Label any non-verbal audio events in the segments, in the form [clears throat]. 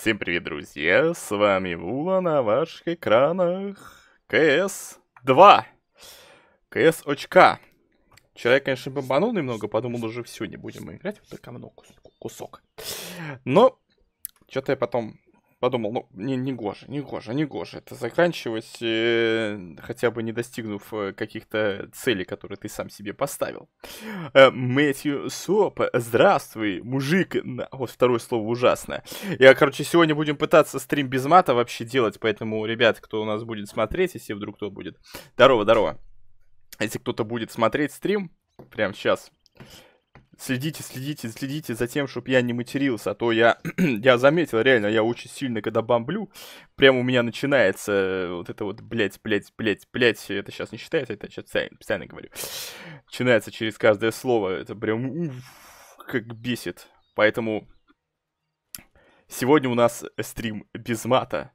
Всем привет, друзья! С вами Вула на ваших экранах КС-2. КС-очка. Вчера конечно, бомбанул немного, подумал, уже все, не будем мы играть. Вот много кусок. Но что-то я потом подумал, ну, не, не гоже, не гоже, не гоже это заканчивать, э, хотя бы не достигнув э, каких-то целей, которые ты сам себе поставил. Э, Мэтью Соп, здравствуй, мужик, вот второе слово ужасное. Я, короче, сегодня будем пытаться стрим без мата вообще делать, поэтому, ребят, кто у нас будет смотреть, если вдруг кто будет, здорово, здорово. Если кто-то будет смотреть стрим, прямо сейчас, следите, следите, следите за тем, чтобы я не матерился, а то я, [clears throat] я заметил, реально, я очень сильно, когда бомблю, прям у меня начинается э, вот это вот, блять, блять, блять, блять, это сейчас не считается, это сейчас постоянно специально говорю, начинается через каждое слово, это прям уф, как бесит, поэтому сегодня у нас стрим без мата.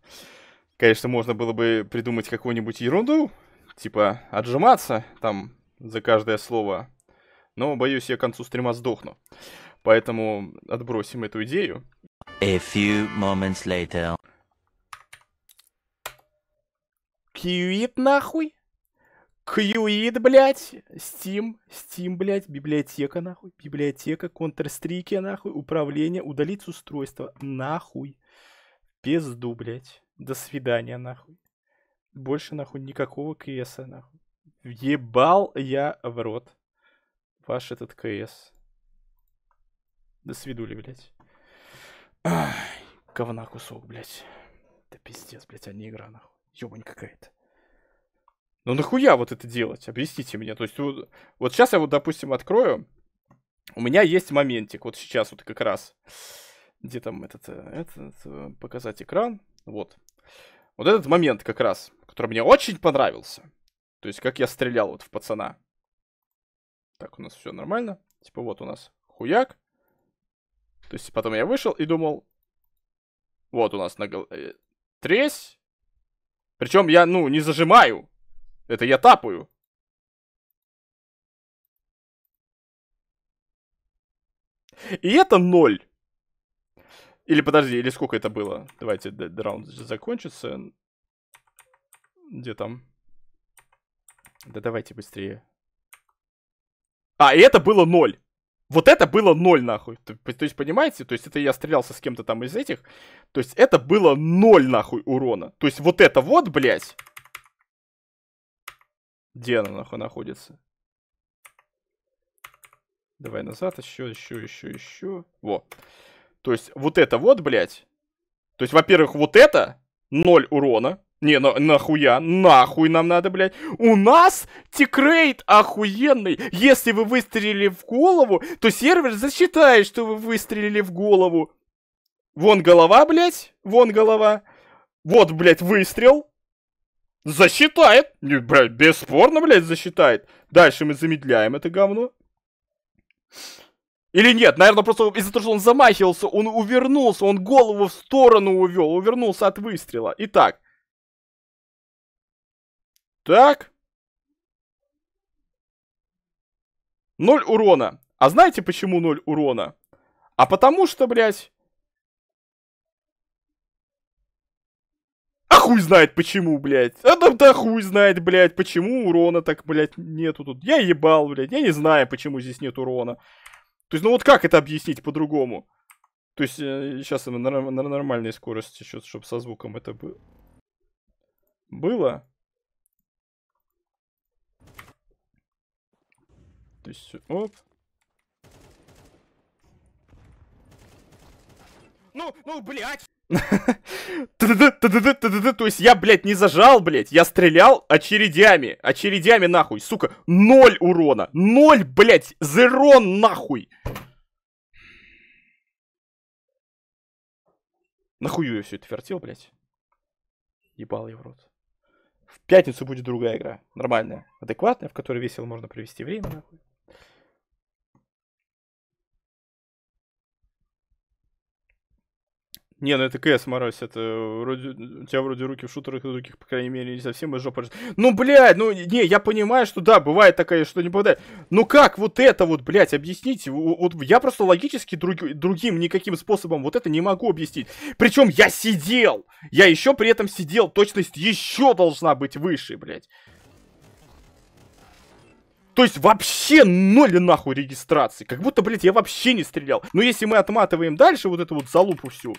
Конечно, можно было бы придумать какую-нибудь ерунду, типа отжиматься там за каждое слово, но, боюсь, я к концу стрима сдохну. Поэтому отбросим эту идею. A few moments later. Кьюит нахуй? Кьюит, блядь? Steam, Steam, блядь, библиотека нахуй, библиотека, Counter-Strike нахуй, управление, удалить с устройства, нахуй. Пизду, блядь. До свидания, нахуй. Больше, нахуй, никакого кс нахуй. Ебал я в рот. Ваш этот КС. До свидули, блядь. Ах, говна кусок, блядь. Да пиздец, блядь, а не игра, нахуй. Ёбань какая-то. Ну нахуя вот это делать? Объясните мне. То есть вот, вот сейчас я вот, допустим, открою. У меня есть моментик. Вот сейчас вот как раз. Где там этот, э, этот э, показать экран? Вот. Вот этот момент как раз, который мне очень понравился. То есть как я стрелял вот в пацана так у нас все нормально. Типа вот у нас хуяк. То есть потом я вышел и думал, вот у нас на голове э, тресь. Причем я, ну, не зажимаю. Это я тапаю. И это ноль. Или подожди, или сколько это было? Давайте раунд закончится. Где там? Да давайте быстрее. А, и это было ноль. Вот это было ноль, нахуй. То, то есть, понимаете, то есть это я стрелялся с кем-то там из этих. То есть это было ноль, нахуй, урона. То есть вот это вот, блядь. Где она, нахуй, находится? Давай назад, еще, еще, еще, еще. Во. То есть вот это вот, блядь. То есть, во-первых, вот это, ноль урона. Не, ну нахуя? Нахуй нам надо, блядь. У нас тикрейт охуенный. Если вы выстрелили в голову, то сервер засчитает, что вы выстрелили в голову. Вон голова, блядь. Вон голова. Вот, блядь, выстрел. Засчитает. Блядь, бесспорно, блядь, засчитает. Дальше мы замедляем это говно. Или нет, наверное, просто из-за того, что он замахивался, он увернулся, он голову в сторону увел, увернулся от выстрела. Итак, так. Ноль урона. А знаете, почему ноль урона? А потому что, блядь... А хуй знает почему, блядь. А да, да хуй знает, блядь, почему урона так, блядь, нету тут. Я ебал, блядь. Я не знаю, почему здесь нет урона. То есть, ну вот как это объяснить по-другому? То есть, сейчас э, на, на нормальной скорости, чтобы со звуком это было. Было? То есть, оп. Ну, ну, блядь! [laughs] То есть я, блядь, не зажал, блядь, я стрелял очередями, очередями нахуй, сука, ноль урона, ноль, блядь, зерон нахуй. Нахую я все это вертел, блядь. Ебал я в рот. В пятницу будет другая игра, нормальная, адекватная, в которой весело можно провести время, нахуй. Не, ну это КС, морозь, это э, вроде, у тебя вроде руки в шутерах и других, по крайней мере, не совсем и жопа. Ну, блядь, ну, не, я понимаю, что да, бывает такая, что не попадает. Ну как вот это вот, блядь, объясните? Вот я просто логически друг, другим никаким способом вот это не могу объяснить. Причем я сидел! Я еще при этом сидел, точность еще должна быть выше, блядь. То есть вообще ноль нахуй регистрации. Как будто, блядь, я вообще не стрелял. Но если мы отматываем дальше вот эту вот залупу всю,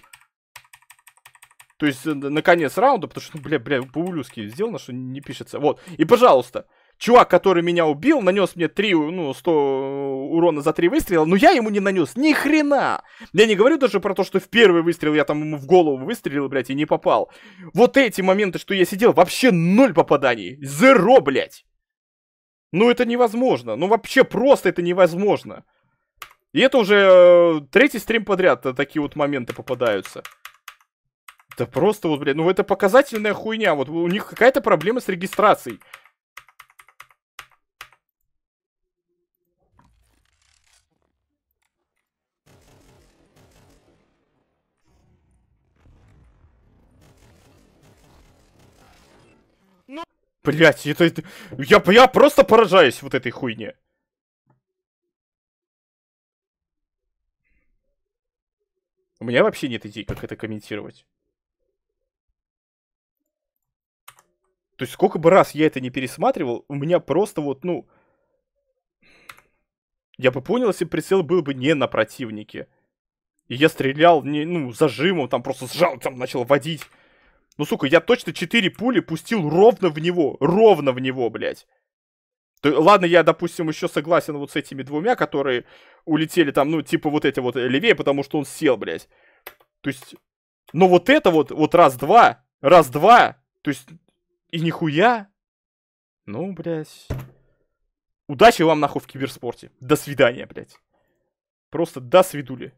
то есть, э, на конец раунда, потому что, ну, [laughs] бля, бля, по-улюски сделано, что не пишется. Вот. И, пожалуйста, чувак, который меня убил, нанес мне 3, ну, 100 э, урона за 3 выстрела, но я ему не нанес ни хрена. Я не говорю даже про то, что в первый выстрел я там ему в голову выстрелил, блядь, и не попал. Вот эти моменты, что я сидел, вообще ноль попаданий. Зеро, блядь. Ну, это невозможно. Ну, вообще просто это невозможно. И это уже э, третий стрим подряд э, такие вот моменты попадаются. Да просто вот, блядь, ну это показательная хуйня. Вот у них какая-то проблема с регистрацией. Ну, блять, это, это я, я просто поражаюсь вот этой хуйне. У меня вообще нет идей, как это комментировать. То есть сколько бы раз я это не пересматривал, у меня просто вот, ну... Я бы понял, если прицел был бы не на противнике. И я стрелял, не, ну, зажимом, там просто сжал, там начал водить. Ну, сука, я точно 4 пули пустил ровно в него. Ровно в него, блядь. То, ладно, я, допустим, еще согласен вот с этими двумя, которые улетели там, ну, типа вот эти вот левее, потому что он сел, блядь. То есть... ну вот это вот, вот раз-два, раз-два, то есть и нихуя. Ну, блядь. Удачи вам нахуй в киберспорте. До свидания, блядь. Просто до свидули.